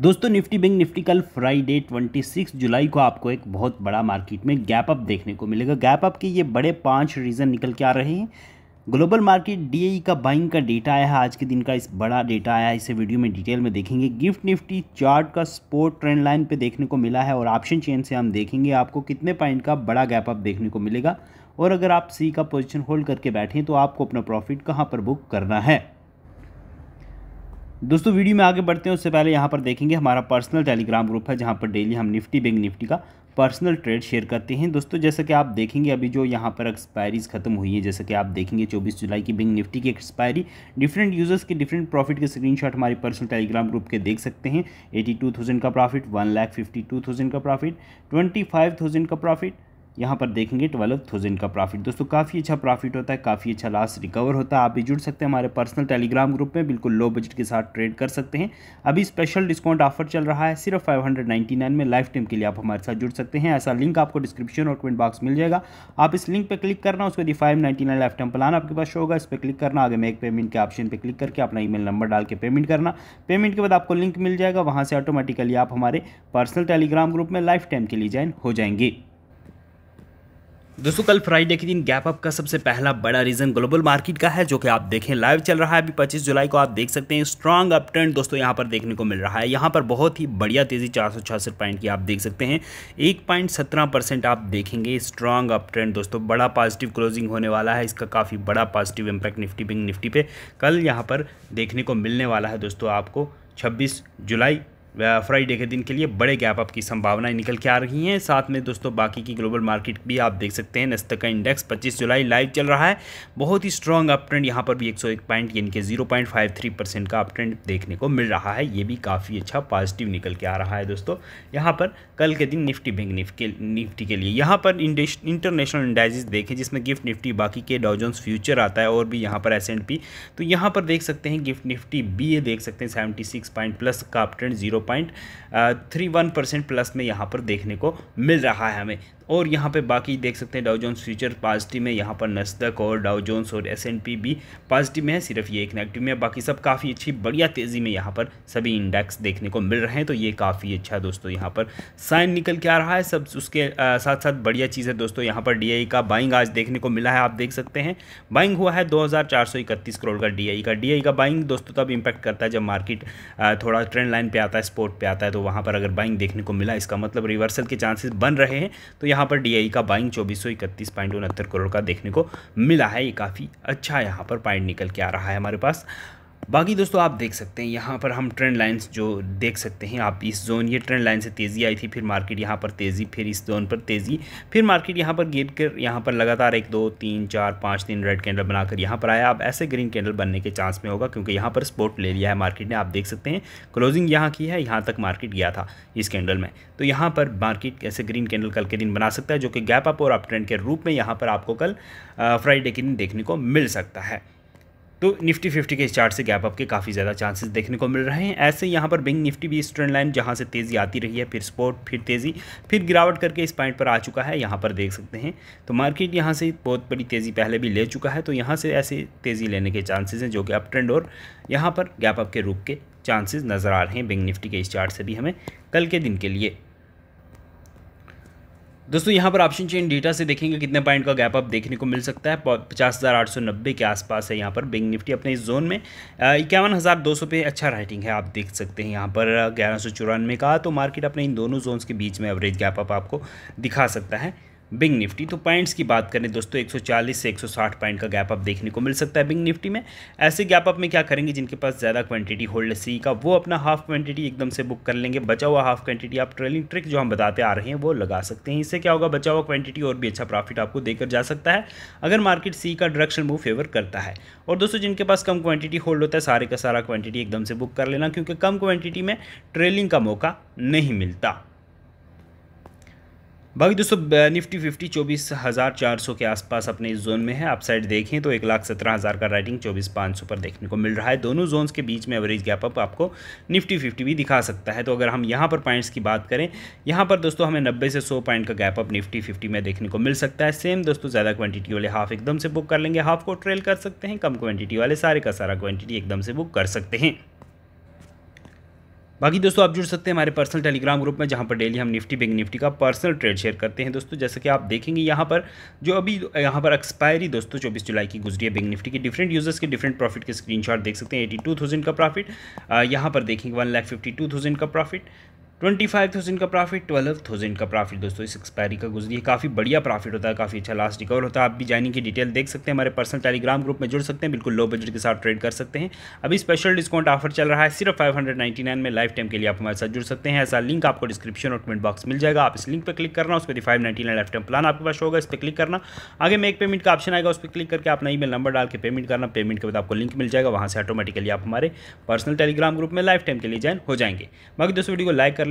दोस्तों Nifty bank Nifty कल Friday 26 जुलाई को आपको एक बहुत बड़ा मार्केट में गैप अप देखने को मिलेगा गैप अप के ये बड़े पांच रीज़न निकल के आ रहे हैं ग्लोबल मार्केट डी का बाइंग का डेटा आया है आज के दिन का इस बड़ा डेटा आया है इसे वीडियो में डिटेल में देखेंगे गिफ्ट निफ्टी चार्ट का स्पोर्ट ट्रेंड लाइन पर देखने को मिला है और ऑप्शन चेन से हम देखेंगे आपको कितने पॉइंट का बड़ा गैप अप देखने को मिलेगा और अगर आप सी का पोजिशन होल्ड करके बैठें तो आपको अपना प्रॉफिट कहाँ पर बुक करना है दोस्तों वीडियो में आगे बढ़ते हैं उससे पहले यहाँ पर देखेंगे हमारा पर्सनल टेलीग्राम ग्रुप है जहाँ पर डेली हम निफ्टी बैंक निफ्टी का पर्सनल ट्रेड शेयर करते हैं दोस्तों जैसा कि आप देखेंगे अभी जो यहाँ पर एक्सपायरीज खत्म हुई है जैसे कि आप देखेंगे 24 जुलाई की बैंक निफ्टी की एक्सपायरी डिफरेंट यूजर्स के डिफरेंट प्रॉफिट के स्क्रीनशॉट हमारे पर्सनल टेलीग्राम ग्रुप के देख सकते हैं एटी टू थाउजेंड का profit one lakh fifty two thousand का प्रॉफिट ट्वेंटी फाइव थाउजेंड का प्रॉफिट यहाँ पर देखेंगे ट्वेल्व थाउजेंड का प्रॉफिट दोस्तों काफ़ी अच्छा प्रॉफिट होता है काफ़ी अच्छा लॉस रिकवर होता है आप भी जुड़ सकते हैं हमारे पर्सनल टेलीग्राम ग्रुप में बिल्कुल लो बजट के साथ ट्रेड कर सकते हैं अभी स्पेशल डिस्काउंट ऑफर चल रहा है सिर्फ फाइव हंड्रेड नाइन में लाइफ टाइम के लिए आप हमारे साथ जुड़ सकते हैं ऐसा लिंक आपको डिस्क्रिप्शन और कमेंट बॉक्स मिल जाएगा आप इस लिंक पर क्लिक करना उसके बाद five ninety nine lifetime plan आपके पास शो होगा इस पर क्लिक करना आगे मेक पेमेंट के ऑप्शन पर क्लिक करके अपना ई नंबर डाल के पेमेंट करना पेमेंट के बाद आपको लिंक मिल जाएगा वहाँ से ऑटोमेटिकली आप हमारे पर्सनल टेलीग्राम ग्रुप में लाइफ टाइम के लिए ज्वाइन हो जाएंगे दोस्तों कल फ्राइडे के दिन गैप अप का सबसे पहला बड़ा रीजन ग्लोबल मार्केट का है जो कि आप देखें लाइव चल रहा है अभी 25 जुलाई को आप देख सकते हैं स्ट्रांग अप ट्रेंड दोस्तों यहां पर देखने को मिल रहा है यहां पर बहुत ही बढ़िया तेजी चार पॉइंट की आप देख सकते हैं एक पॉइंट सत्रह परसेंट आप देखेंगे स्ट्रांग अप ट्रेंड दोस्तों बड़ा पॉजिटिव क्लोजिंग होने वाला है इसका काफ़ी बड़ा positive impact Nifty bank Nifty पे कल यहाँ पर देखने को मिलने वाला है दोस्तों आपको छब्बीस जुलाई फ्राइडे के दिन के लिए बड़े गैप अप की संभावनाएं निकल के आ रही हैं साथ में दोस्तों बाकी की ग्लोबल मार्केट भी आप देख सकते हैं नस्तक का इंडेक्स 25 जुलाई लाइव चल रहा है बहुत ही स्ट्रॉन्ग अप ट्रेंड यहाँ पर भी 101 पॉइंट यानी कि 0.53 परसेंट का अप ट्रेंड देखने को मिल रहा है ये भी काफ़ी अच्छा पॉजिटिव निकल के आ रहा है दोस्तों यहाँ पर कल के दिन निफ्टी बैंक निफ्टी निफ्टी के लिए यहाँ पर इंटरनेशनल इंडाइजेज देखें जिसमें गिफ्ट निफ्टी बाकी के डाउजोन्स फ्यूचर आता है और भी यहाँ पर एस तो यहाँ पर देख सकते हैं गिफ्ट निफ्टी बी देख सकते हैं सेवेंटी प्लस का up trend zero zero point three one percent plus में यहाँ पर देखने को मिल रहा है हमें और यहाँ पे बाकी देख सकते हैं डाउ जोन्स फ्यूचर पॉजिटिव में यहाँ पर नस्दक और डाउ जोन्स और एस भी पॉजिटिव में है सिर्फ ये एक नेगेटिव में बाकी सब काफ़ी अच्छी बढ़िया तेज़ी में यहाँ पर सभी इंडेक्स देखने को मिल रहे हैं तो ये काफ़ी अच्छा दोस्तों यहाँ पर साइन निकल के आ रहा है सब उसके आ, साथ साथ बढ़िया चीज़ है दोस्तों यहाँ पर डी e का बाइंग आज देखने को मिला है आप देख सकते हैं बाइंग हुआ है दो करोड़ का डी e का डी e का बाइंग दोस्तों तब इम्पैक्ट करता है जब मार्केट थोड़ा ट्रेंड लाइन पर आता है स्पोर्ट पर आता है तो वहाँ पर अगर बाइंग देखने को मिला इसका मतलब रिवर्सल के चांसेस बन रहे हैं तो यहाँ पर डी e का बाइंग चौबीस इकतीस पॉइंट उनहत्तर करोड़ का देखने को मिला है ये काफ़ी अच्छा यहाँ पर पॉइंट निकल के आ रहा है हमारे पास बाकी दोस्तों आप देख सकते हैं यहाँ पर हम ट्रेंड लाइंस जो देख सकते हैं आप इस जोन ये ट्रेंड लाइन से तेज़ी आई थी फिर मार्केट यहाँ पर तेज़ी फिर इस जोन पर तेज़ी फिर मार्केट यहाँ पर गिर कर यहाँ पर लगातार एक दो तीन चार पाँच दिन रेड कैंडल बनाकर यहाँ पर आया अब ऐसे ग्रीन कैंडल बनने के चांस में होगा क्योंकि यहाँ पर स्पोर्ट ले लिया है मार्केट ने आप देख सकते हैं क्लोजिंग यहाँ की है यहाँ तक मार्केट गया था इस कैंडल में तो यहाँ पर मार्केट ऐसे ग्रीन कैंडल कल के दिन बना सकता है जो कि गैप अप और अप ट्रेंड के रूप में यहाँ पर आपको कल फ्राइडे के दिन देखने को मिल सकता है तो निफ्टी फिफ्टी के चार्ट से गैप अप के काफ़ी ज़्यादा चांसेस देखने को मिल रहे हैं ऐसे यहाँ पर बिंग निफ्टी भी इस ट्रेंड लाइन जहाँ से तेज़ी आती रही है फिर स्पोर्ट फिर तेज़ी फिर गिरावट करके इस पॉइंट पर आ चुका है यहाँ पर देख सकते हैं तो मार्केट यहाँ से बहुत बड़ी तेज़ी पहले भी ले चुका है तो यहाँ से ऐसे तेज़ी लेने के चांसेज हैं जो कि अप ट्रेंड और यहाँ पर गैप अप के रूप के चांसेज नज़र आ रहे हैं बिंग निफ्टी के इस चार्ट से भी हमें कल के दिन के लिए दोस्तों यहाँ पर ऑप्शन चेन डेटा से देखेंगे कितने पॉइंट का गैप अप देखने को मिल सकता है पचास हज़ार आठ सौ नब्बे के आसपास है यहाँ पर बैंक निफ्टी अपने इस जोन में इक्यावन हज़ार दो सौ पे अच्छा राइटिंग है आप देख सकते हैं यहाँ पर ग्यारह सौ चौरानवे का तो मार्केट अपने इन दोनों जोन्स के बीच में एवरेज गैप अप आपको दिखा सकता है बिंग निफ्टी तो पॉइंट्स की बात करें दोस्तों 140 से 160 पॉइंट का गैप अप देखने को मिल सकता है बिंग निफ्टी में ऐसे गैप अप में क्या करेंगे जिनके पास ज़्यादा क्वांटिटी होल्ड सी का वो अपना हाफ क्वांटिटी एकदम से बुक कर लेंगे बचा हुआ हाफ क्वांटिटी आप ट्रेलिंग ट्रिक जो हम बताते आ रहे हैं वो लगा सकते हैं इससे क्या होगा बचा हुआ क्वांटिटी और भी अच्छा प्रॉफिट आपको देकर जा सकता है अगर मार्केट सी का डायरेक्शन मूव फेवर करता है और दोस्तों जिनके पास कम क्वांटिटी होल्ड होता है सारे का सारा क्वांटिटी एकदम से बुक कर लेना क्योंकि कम क्वांटिटी में ट्रेलिंग का मौका नहीं मिलता बाकी दोस्तों निफ्टी फिफ्टी चौबीस हज़ार चार सौ के आसपास अपने इस जोन में है आप साइड देखें तो एक लाख सत्रह हज़ार का राइटिंग चौबीस पाँच सौ पर देखने को मिल रहा है दोनों जोन्स के बीच में एवरेज गैप अप आपको निफ्टी फिफ्टी भी दिखा सकता है तो अगर हम यहाँ पर पॉइंट्स की बात करें यहाँ पर दोस्तों हमें नब्बे से सौ पॉइंट का गैप अप निफ्टी फिफ्टी में देखने को मिल सकता है सेम दोस्तों ज़्यादा क्वान्टिटी वाले हाफ एकदम से बुक कर लेंगे हाफ को ट्रेल कर सकते हैं कम क्वान्टिटी वाले सारे का सारा क्वान्टिटी एकदम से बुक कर सकते हैं बाकी दोस्तों आप जुड़ सकते हैं हमारे पर्सनल टेलीग्राम ग्रुप में जहाँ पर डेली हम निफ्टी बैंक निफ्टी का पर्सनल ट्रेड शेयर करते हैं दोस्तों जैसे कि आप देखेंगे यहाँ पर जो अभी यहाँ पर एक्सपायरी दोस्तों चौबीस जुलाई की गुजरी है बैंक निफ्टी की डिफरेंट यूजर्स के डिफरेंट प्रॉफिट के स्क्रीन देख सकते हैं एटी टू थाउजेंड का प्रॉफिट यहाँ पर देखेंगे one lakh fifty two thousand का प्रॉफिट ट्वेंटी फाइव थाउजेंड का प्रॉफिट ट्वेल्व थाउजेंड का प्रॉफिट दोस्तों इस एक्सपायरी का गुजरी है काफ़ी बढ़िया प्रॉफिट होता है काफ़ी अच्छा लास्ट रिकवर होता है आप भी जॉइनिंग की डिटेल देख सकते हैं हमारे पर्सनल टेलीग्राम ग्रुप में जुड़ सकते हैं बिल्कुल लो बजट के साथ ट्रेड कर सकते हैं अभी स्पेशल डिस्काउंट ऑफर चल रहा है सिर्फ फाइव हंड्रेड नाइन में लाइफ टाइम के लिए आप हमारे साथ जुड़ सकते हैं ऐसा लिंक आपको डिस्क्रिप्शन और कमेंट बॉक्स मिल जाएगा आप इस लिंक पर क्लिक करना उस पर five nine lifetime plan आपके पास होगा इस पर क्लिक करना आगे मेक पेमेंट का ऑप्शन आएगा उस पर क्लिक करके अपना ई नंबर डाल के पेमेंट करना पेमेंट के बाद आपको लिंक मिल जाएगा वहाँ से ऑटोमेटिकली आप हमारे पर्सनल टेलीग्राम ग्रुप में लाइफ टाइम के लिए ज्वाइन हो जाएंगे बाकी दोस्तों वीडियो को लाइक कर